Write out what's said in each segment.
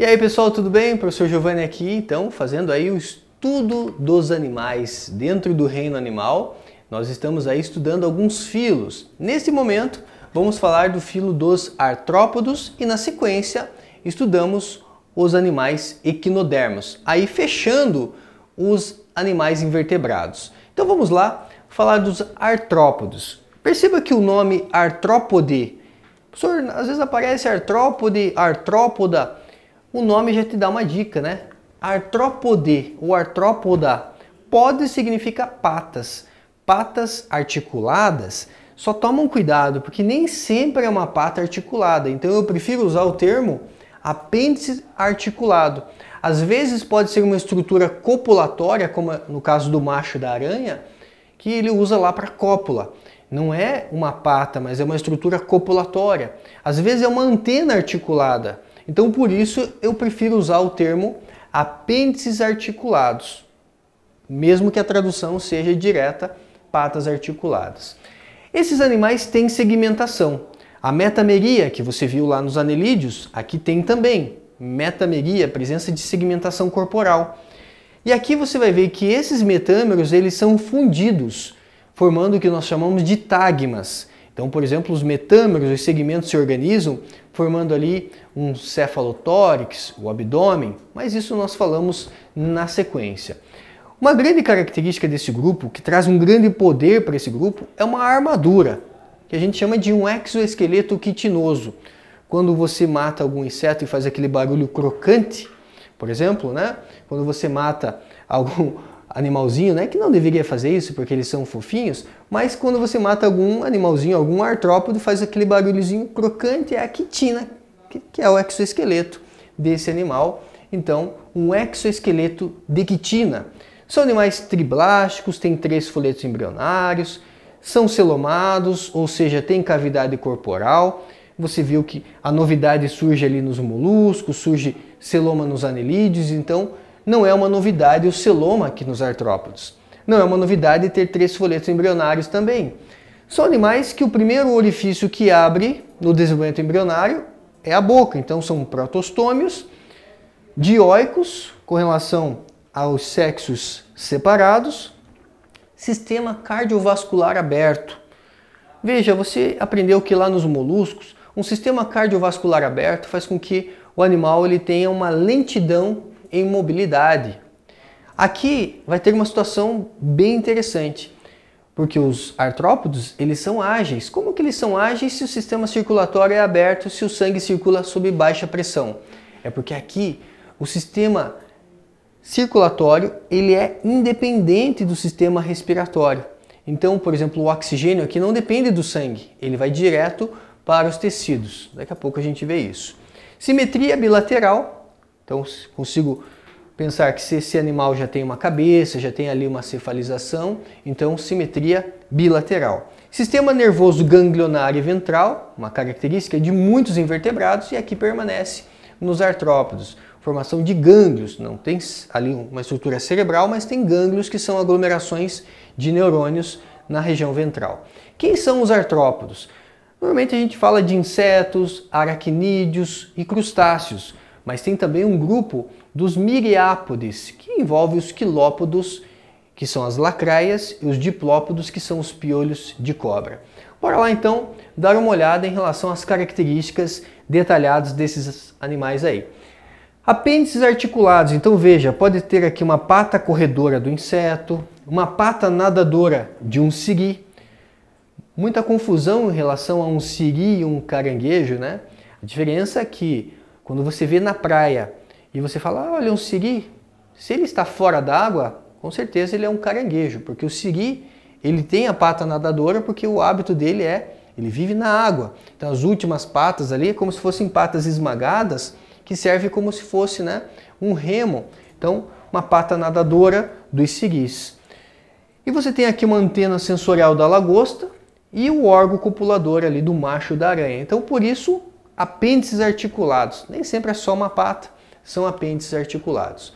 E aí pessoal, tudo bem? Professor Giovanni aqui, então, fazendo aí o estudo dos animais dentro do reino animal. Nós estamos aí estudando alguns filos. Neste momento, vamos falar do filo dos artrópodos e na sequência estudamos os animais equinodermos, aí fechando os animais invertebrados. Então vamos lá falar dos artrópodos. Perceba que o nome artrópode, professor, às vezes aparece artrópode, artrópoda, o nome já te dá uma dica, né? Artrópode ou artrópoda pode significar patas. Patas articuladas, só tomam cuidado, porque nem sempre é uma pata articulada. Então eu prefiro usar o termo apêndice articulado. Às vezes pode ser uma estrutura copulatória, como no caso do macho da aranha, que ele usa lá para cópula. Não é uma pata, mas é uma estrutura copulatória. Às vezes é uma antena articulada. Então, por isso, eu prefiro usar o termo apêndices articulados, mesmo que a tradução seja direta patas articuladas. Esses animais têm segmentação. A metameria, que você viu lá nos anelídeos, aqui tem também. Metameria, presença de segmentação corporal. E aqui você vai ver que esses metâmeros eles são fundidos, formando o que nós chamamos de tagmas. Então, por exemplo, os metâmeros, os segmentos se organizam formando ali um cefalotórax, o abdômen, mas isso nós falamos na sequência. Uma grande característica desse grupo, que traz um grande poder para esse grupo, é uma armadura, que a gente chama de um exoesqueleto quitinoso. Quando você mata algum inseto e faz aquele barulho crocante, por exemplo, né? quando você mata algum, animalzinho, né? Que não deveria fazer isso porque eles são fofinhos, mas quando você mata algum animalzinho, algum artrópode, faz aquele barulhozinho crocante, é a quitina, que, é o exoesqueleto desse animal. Então, um exoesqueleto de quitina. São animais triblásticos, têm três folhetos embrionários, são celomados, ou seja, têm cavidade corporal. Você viu que a novidade surge ali nos moluscos, surge celoma nos anelídeos, então não é uma novidade o celoma aqui nos artrópodes. Não é uma novidade ter três folhetos embrionários também. São animais que o primeiro orifício que abre no desenvolvimento embrionário é a boca. Então são protostômios dioicos com relação aos sexos separados, sistema cardiovascular aberto. Veja, você aprendeu que lá nos moluscos, um sistema cardiovascular aberto faz com que o animal ele tenha uma lentidão em mobilidade. Aqui vai ter uma situação bem interessante, porque os artrópodes eles são ágeis. Como que eles são ágeis se o sistema circulatório é aberto, se o sangue circula sob baixa pressão? É porque aqui o sistema circulatório ele é independente do sistema respiratório. Então, por exemplo, o oxigênio aqui não depende do sangue, ele vai direto para os tecidos. Daqui a pouco a gente vê isso. Simetria bilateral então consigo pensar que se esse animal já tem uma cabeça, já tem ali uma cefalização, então simetria bilateral. Sistema nervoso ganglionar e ventral, uma característica de muitos invertebrados e aqui permanece nos artrópodes. Formação de gânglios, não tem ali uma estrutura cerebral, mas tem gânglios que são aglomerações de neurônios na região ventral. Quem são os artrópodos? Normalmente a gente fala de insetos, aracnídeos e crustáceos mas tem também um grupo dos miriápodes, que envolve os quilópodos, que são as lacraias, e os diplópodos, que são os piolhos de cobra. Bora lá então dar uma olhada em relação às características detalhadas desses animais aí. Apêndices articulados, então veja, pode ter aqui uma pata corredora do inseto, uma pata nadadora de um siri, muita confusão em relação a um siri e um caranguejo, né? A diferença é que quando você vê na praia e você fala, ah, olha, um siri, se ele está fora d'água, com certeza ele é um caranguejo, porque o siri ele tem a pata nadadora porque o hábito dele é ele vive na água. Então as últimas patas ali é como se fossem patas esmagadas que serve como se fosse né, um remo. Então uma pata nadadora dos siris. E você tem aqui uma antena sensorial da lagosta e o órgão copulador ali do macho da aranha. Então por isso Apêndices articulados. Nem sempre é só uma pata, são apêndices articulados.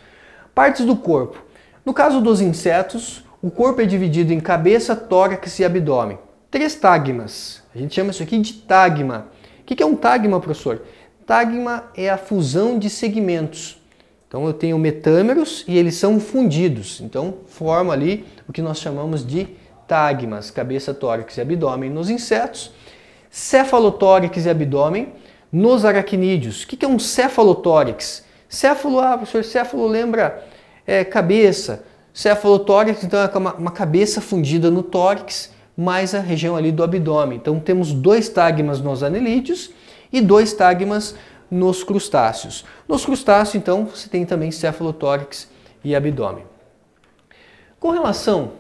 Partes do corpo. No caso dos insetos, o corpo é dividido em cabeça, tórax e abdômen. Três tagmas. A gente chama isso aqui de tagma. O que é um tagma, professor? Tagma é a fusão de segmentos. Então eu tenho metâmeros e eles são fundidos. Então forma ali o que nós chamamos de tagmas, cabeça, tórax e abdômen nos insetos, cefalotórax e abdômen nos aracnídeos. O que é um cefalotórax? Céfalo, ah, professor, céfalo lembra é, cabeça. Cefalotórax, então, é uma, uma cabeça fundida no tórax, mais a região ali do abdômen. Então, temos dois tagmas nos anelídeos e dois tagmas nos crustáceos. Nos crustáceos, então, você tem também cefalotórax e abdômen. Com relação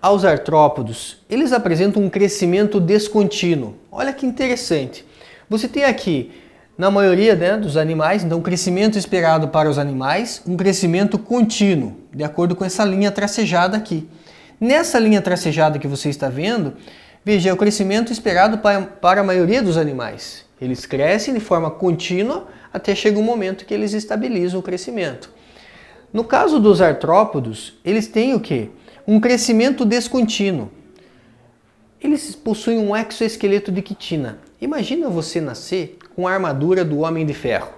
aos artrópodos, eles apresentam um crescimento descontínuo. Olha que interessante. Você tem aqui, na maioria né, dos animais, então, um crescimento esperado para os animais, um crescimento contínuo, de acordo com essa linha tracejada aqui. Nessa linha tracejada que você está vendo, veja, é o crescimento esperado para, para a maioria dos animais. Eles crescem de forma contínua até chega um momento que eles estabilizam o crescimento. No caso dos artrópodos, eles têm o quê? Um crescimento descontínuo. Eles possuem um exoesqueleto de quitina. Imagina você nascer com a armadura do Homem de Ferro.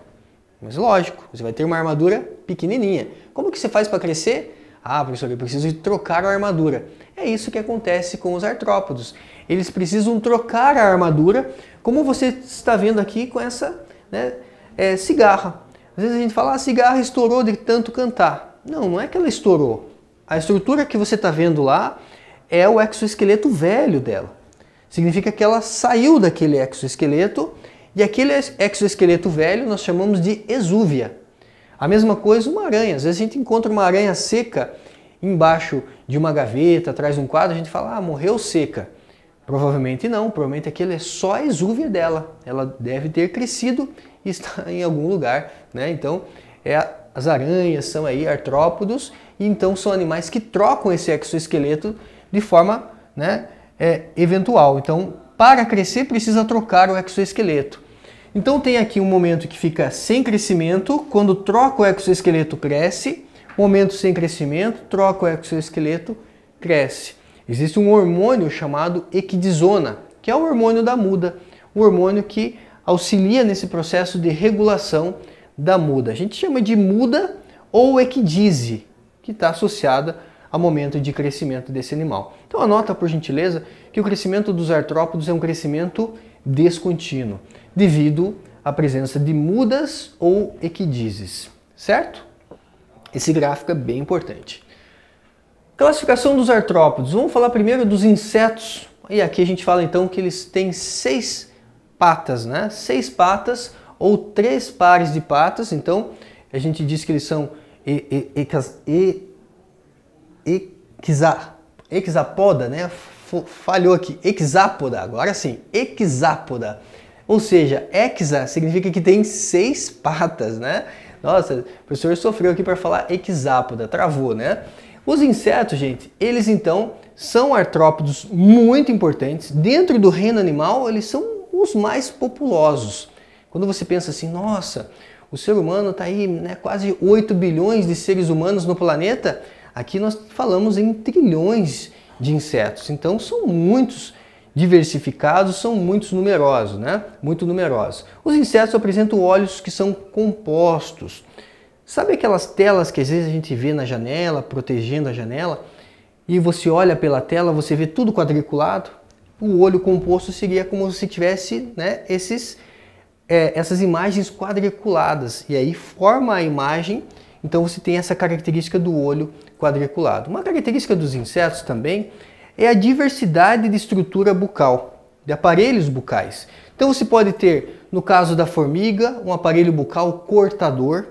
Mas lógico, você vai ter uma armadura pequenininha. Como que você faz para crescer? Ah, professor, eu preciso trocar a armadura. É isso que acontece com os artrópodos. Eles precisam trocar a armadura, como você está vendo aqui com essa né, é, cigarra. Às vezes a gente fala, ah, a cigarra estourou de tanto cantar. Não, não é que ela estourou. A estrutura que você está vendo lá é o exoesqueleto velho dela. Significa que ela saiu daquele exoesqueleto e aquele exoesqueleto velho nós chamamos de exúvia. A mesma coisa uma aranha. Às vezes a gente encontra uma aranha seca embaixo de uma gaveta, atrás de um quadro, a gente fala, ah, morreu seca. Provavelmente não, provavelmente aquele é só a exúvia dela. Ela deve ter crescido e está em algum lugar, né? Então, é, as aranhas são aí artrópodos, e então são animais que trocam esse exoesqueleto de forma né, é, eventual. Então, para crescer, precisa trocar o exoesqueleto. Então, tem aqui um momento que fica sem crescimento, quando troca o exoesqueleto, cresce. Momento sem crescimento, troca o exoesqueleto, cresce. Existe um hormônio chamado equidizona, que é o hormônio da muda, o hormônio que auxilia nesse processo de regulação da muda. A gente chama de muda ou equidise, que está associada a momento de crescimento desse animal. Então anota por gentileza que o crescimento dos artrópodes é um crescimento descontínuo, devido à presença de mudas ou equidizes, certo? Esse gráfico é bem importante. Classificação dos artrópodes. Vamos falar primeiro dos insetos. E aqui a gente fala então que eles têm seis patas, né? Seis patas ou três pares de patas. Então a gente diz que eles são e, e, e, Exa, exapoda, né? Falhou aqui. Exápoda, agora sim. Exápoda. Ou seja, exa significa que tem seis patas, né? Nossa, o professor sofreu aqui para falar exápoda, travou, né? Os insetos, gente, eles então são artrópodos muito importantes. Dentro do reino animal, eles são os mais populosos. Quando você pensa assim, nossa, o ser humano está aí, né, quase 8 bilhões de seres humanos no planeta, Aqui nós falamos em trilhões de insetos, então são muitos diversificados, são muitos numerosos, né? Muito numerosos. Os insetos apresentam olhos que são compostos. Sabe aquelas telas que às vezes a gente vê na janela, protegendo a janela, e você olha pela tela, você vê tudo quadriculado? O olho composto seria como se tivesse, né, esses é, essas imagens quadriculadas e aí forma a imagem então você tem essa característica do olho quadriculado. Uma característica dos insetos também é a diversidade de estrutura bucal, de aparelhos bucais. Então você pode ter, no caso da formiga, um aparelho bucal cortador,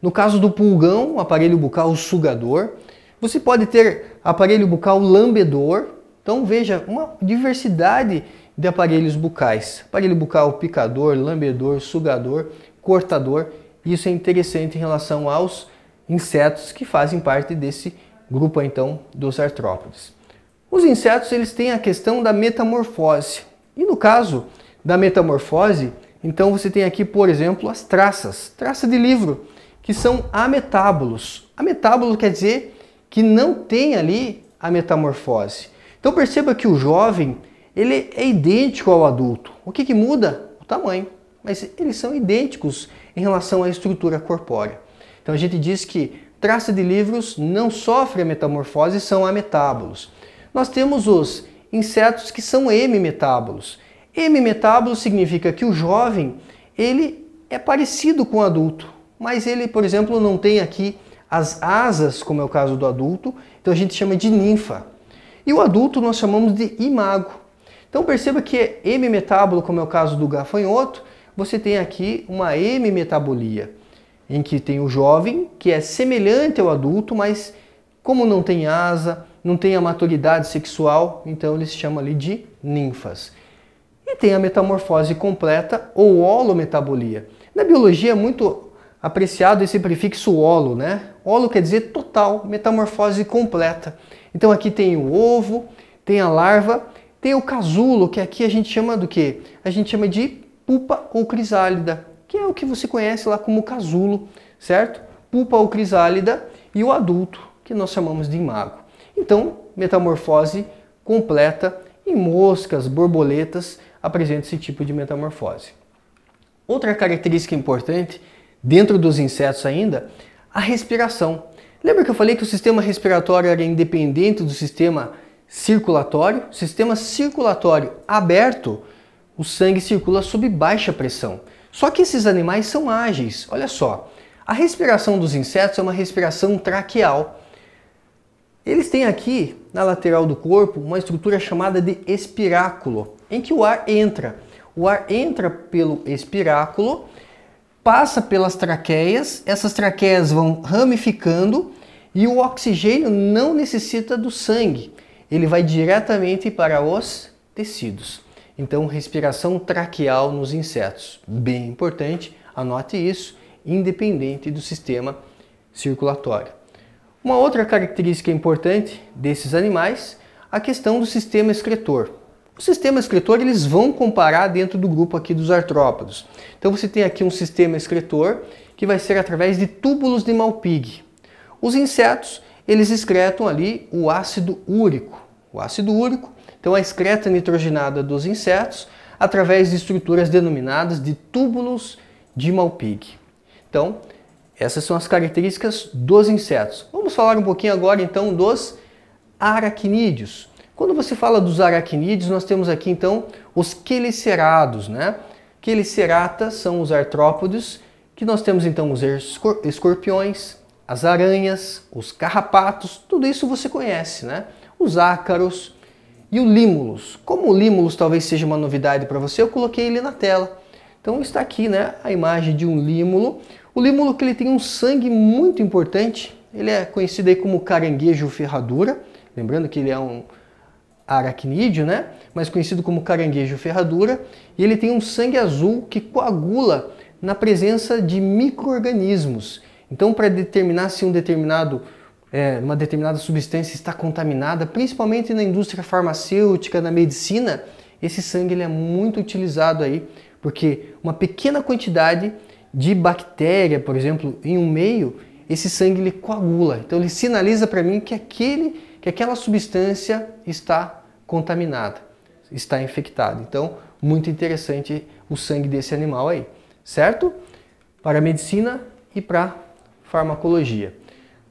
no caso do pulgão, um aparelho bucal sugador, você pode ter aparelho bucal lambedor, então veja uma diversidade de aparelhos bucais: aparelho bucal picador, lambedor, sugador, cortador e isso é interessante em relação aos insetos que fazem parte desse grupo então dos artrópodes. Os insetos eles têm a questão da metamorfose. E no caso da metamorfose, então você tem aqui, por exemplo, as traças, traça de livro, que são ametábulos. Ametábulo quer dizer que não tem ali a metamorfose. Então perceba que o jovem ele é idêntico ao adulto. O que, que muda? O tamanho. Mas eles são idênticos em relação à estrutura corpórea. Então a gente diz que traça de livros não sofre a metamorfose, são ametábulos. Nós temos os insetos que são m Hemimetábolo significa que o jovem ele é parecido com o adulto, mas ele, por exemplo, não tem aqui as asas, como é o caso do adulto, então a gente chama de ninfa. E o adulto nós chamamos de imago. Então perceba que M-metábulo, como é o caso do gafanhoto, você tem aqui uma M-metabolia, em que tem o jovem, que é semelhante ao adulto, mas como não tem asa, não tem a maturidade sexual, então ele se chama ali de ninfas. E tem a metamorfose completa ou holometabolia. Na biologia é muito apreciado esse prefixo holo, né? Holo quer dizer total, metamorfose completa. Então aqui tem o ovo, tem a larva, tem o casulo, que aqui a gente chama do que? A gente chama de pupa ou crisálida, que é o que você conhece lá como casulo, certo? Pupa ou crisálida e o adulto, que nós chamamos de imago. Então, metamorfose completa em moscas, borboletas, apresenta esse tipo de metamorfose. Outra característica importante, dentro dos insetos ainda, a respiração. Lembra que eu falei que o sistema respiratório era independente do sistema circulatório? Sistema circulatório aberto o sangue circula sob baixa pressão. Só que esses animais são ágeis, olha só. A respiração dos insetos é uma respiração traqueal. Eles têm aqui, na lateral do corpo, uma estrutura chamada de espiráculo, em que o ar entra. O ar entra pelo espiráculo, passa pelas traqueias, essas traqueias vão ramificando e o oxigênio não necessita do sangue. Ele vai diretamente para os tecidos. Então, respiração traqueal nos insetos, bem importante, anote isso, independente do sistema circulatório. Uma outra característica importante desses animais, a questão do sistema excretor. O sistema excretor eles vão comparar dentro do grupo aqui dos artrópodos. Então você tem aqui um sistema excretor que vai ser através de túbulos de Malpighi. Os insetos eles excretam ali o ácido úrico. O ácido úrico então, a excreta nitrogenada dos insetos através de estruturas denominadas de túbulos de Malpighi. Então, essas são as características dos insetos. Vamos falar um pouquinho agora então dos aracnídeos. Quando você fala dos aracnídeos, nós temos aqui então os quelicerados, né? Queliceratas são os artrópodes, que nós temos então os escorpiões, as aranhas, os carrapatos, tudo isso você conhece, né? Os ácaros, e o Límulos. Como o Límulos talvez seja uma novidade para você, eu coloquei ele na tela. Então está aqui né, a imagem de um límulo. O límulo que ele tem um sangue muito importante. Ele é conhecido aí como caranguejo ferradura. Lembrando que ele é um aracnídeo, né? Mas conhecido como caranguejo ferradura. E ele tem um sangue azul que coagula na presença de micro-organismos. Então, para determinar se um determinado é, uma determinada substância está contaminada, principalmente na indústria farmacêutica, na medicina, esse sangue ele é muito utilizado aí, porque uma pequena quantidade de bactéria, por exemplo, em um meio, esse sangue ele coagula. Então ele sinaliza para mim que aquele, que aquela substância está contaminada, está infectada. Então, muito interessante o sangue desse animal aí, certo? Para a medicina e para farmacologia.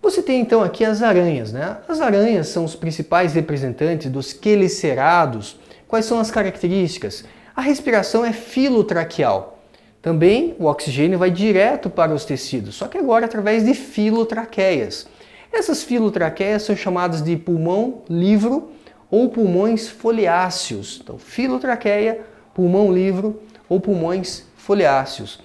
Você tem então aqui as aranhas, né? As aranhas são os principais representantes dos quelicerados. Quais são as características? A respiração é filotraqueal. Também o oxigênio vai direto para os tecidos, só que agora através de filotraqueias. Essas filotraqueias são chamadas de pulmão livro ou pulmões foliáceos. Então, filotraqueia, pulmão livro ou pulmões foliáceos.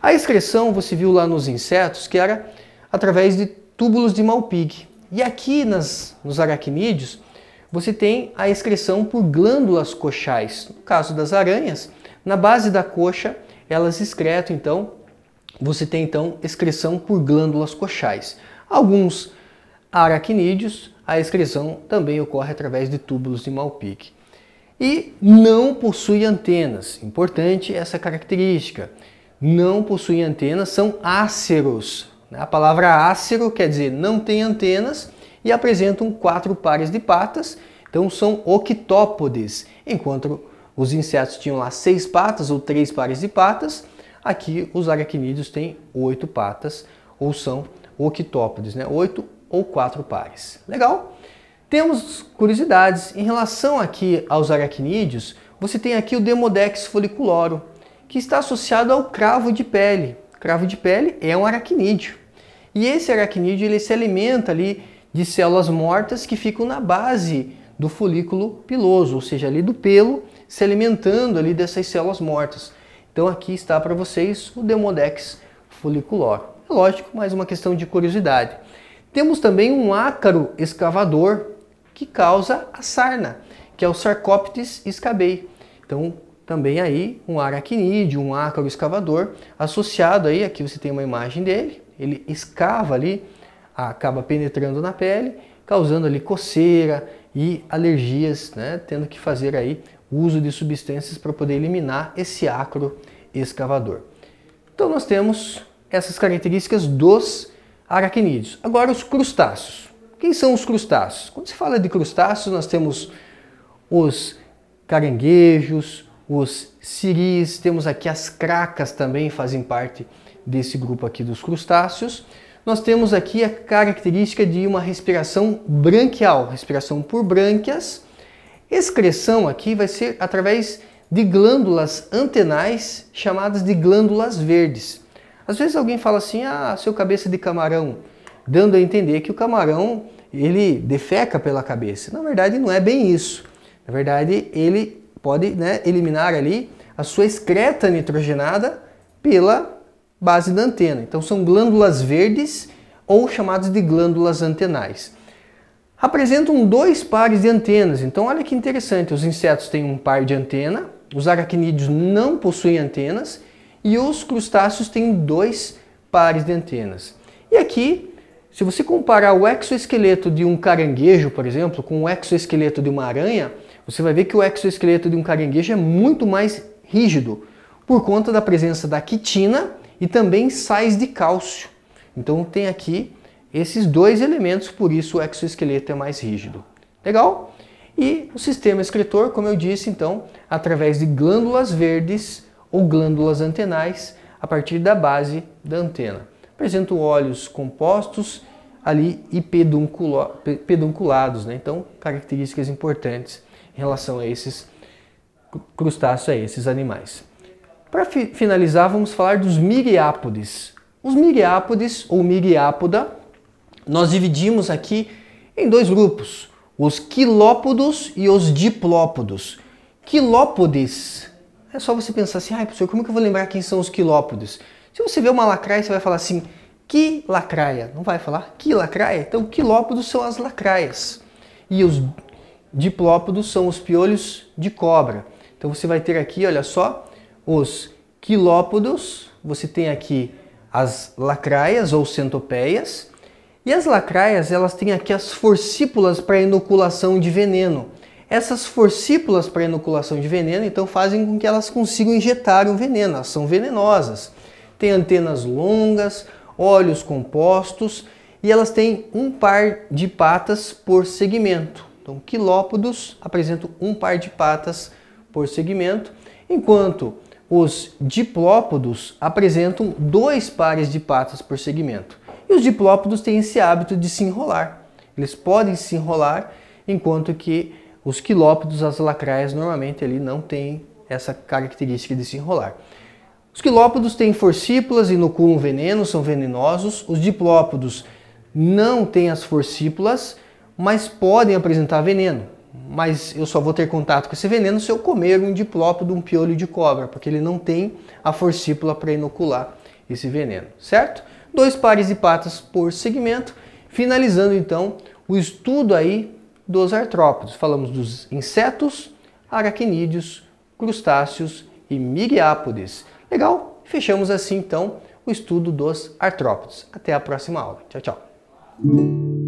A excreção, você viu lá nos insetos, que era através de túbulos de Malpighi. E aqui nas, nos aracnídeos, você tem a excreção por glândulas coxais. No caso das aranhas, na base da coxa, elas excretam, então, você tem então excreção por glândulas coxais. Alguns aracnídeos, a excreção também ocorre através de túbulos de Malpighi. E não possui antenas. Importante essa característica. Não possui antenas, são áceros, né? A palavra ácero quer dizer não tem antenas e apresentam quatro pares de patas, então são octópodes, enquanto os insetos tinham lá seis patas ou três pares de patas, aqui os aracnídeos têm oito patas ou são octópodes, né? oito ou quatro pares. Legal? Temos curiosidades em relação aqui aos aracnídeos. Você tem aqui o Demodex folicularum, que está associado ao cravo de pele cravo de pele é um aracnídeo. E esse aracnídeo ele se alimenta ali de células mortas que ficam na base do folículo piloso, ou seja, ali do pelo, se alimentando ali dessas células mortas. Então aqui está para vocês o Demodex folicular. É lógico, mais uma questão de curiosidade. Temos também um ácaro escavador que causa a sarna, que é o Sarcoptes scabei. Então, também aí um aracnídeo, um ácaro escavador, associado aí, aqui você tem uma imagem dele, ele escava ali, acaba penetrando na pele, causando ali coceira e alergias, né, tendo que fazer aí uso de substâncias para poder eliminar esse ácaro escavador. Então nós temos essas características dos aracnídeos. Agora os crustáceos. Quem são os crustáceos? Quando se fala de crustáceos, nós temos os caranguejos, os ciris, temos aqui as cracas também fazem parte desse grupo aqui dos crustáceos. Nós temos aqui a característica de uma respiração branquial, respiração por brânquias. Excreção aqui vai ser através de glândulas antenais chamadas de glândulas verdes. Às vezes alguém fala assim, ah, seu cabeça de camarão, dando a entender que o camarão ele defeca pela cabeça. Na verdade não é bem isso. Na verdade ele pode né, eliminar ali a sua excreta nitrogenada pela base da antena. Então são glândulas verdes ou chamadas de glândulas antenais. Apresentam dois pares de antenas, então olha que interessante, os insetos têm um par de antena, os aracnídeos não possuem antenas e os crustáceos têm dois pares de antenas. E aqui, se você comparar o exoesqueleto de um caranguejo, por exemplo, com o exoesqueleto de uma aranha, você vai ver que o exoesqueleto de um caranguejo é muito mais rígido por conta da presença da quitina e também sais de cálcio. Então tem aqui esses dois elementos, por isso o exoesqueleto é mais rígido. Legal? E o sistema excretor, como eu disse, então, através de glândulas verdes ou glândulas antenais, a partir da base da antena. Apresentam óleos compostos ali e pedunculados, né? então características importantes em relação a esses crustáceos, a esses animais. Para fi finalizar, vamos falar dos miriápodes. Os miriápodes ou miriápoda, nós dividimos aqui em dois grupos, os quilópodos e os diplópodos. Quilópodes, é só você pensar assim, ai professor, como que eu vou lembrar quem são os quilópodes? Se você vê uma lacraia, você vai falar assim, que lacraia, não vai falar que lacraia? Então, quilópodos são as lacraias. E os diplópodos são os piolhos de cobra. Então você vai ter aqui, olha só, os quilópodos, você tem aqui as lacraias ou centopeias, e as lacraias, elas têm aqui as forcípulas para inoculação de veneno. Essas forcípulas para inoculação de veneno, então, fazem com que elas consigam injetar o veneno, elas são venenosas. Tem antenas longas, olhos compostos e elas têm um par de patas por segmento. Então, quilópodos apresentam um par de patas por segmento, enquanto os diplópodos apresentam dois pares de patas por segmento. E os diplópodos têm esse hábito de se enrolar. Eles podem se enrolar, enquanto que os quilópodos, as lacraias, normalmente ali não têm essa característica de se enrolar. Os quilópodos têm forcípulas, inoculam veneno, são venenosos. Os diplópodos não têm as forcípulas, mas podem apresentar veneno. Mas eu só vou ter contato com esse veneno se eu comer um diplópodo, um piolho de cobra, porque ele não tem a forcípula para inocular esse veneno, certo? Dois pares de patas por segmento, finalizando então o estudo aí dos artrópodes. Falamos dos insetos, aracnídeos, crustáceos e migriápodes. Legal? Fechamos assim então o estudo dos artrópodes. Até a próxima aula. Tchau, tchau.